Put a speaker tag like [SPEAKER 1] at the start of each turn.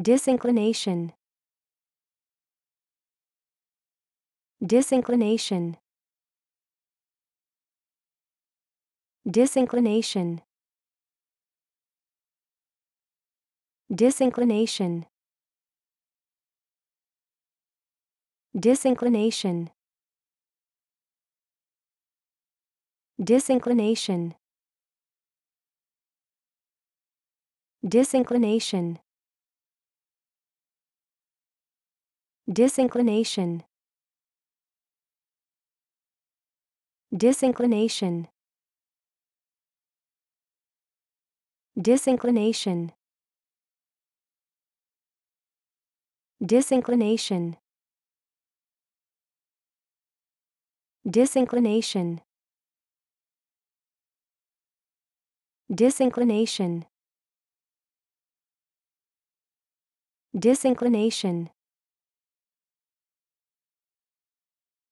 [SPEAKER 1] Disinclination. Disinclination. Disinclination. Disinclination. Disinclination. Disinclination. Disinclination. Disinclination. Disinclination. Disinclination. Disinclination. Disinclination. Disinclination. Disinclination.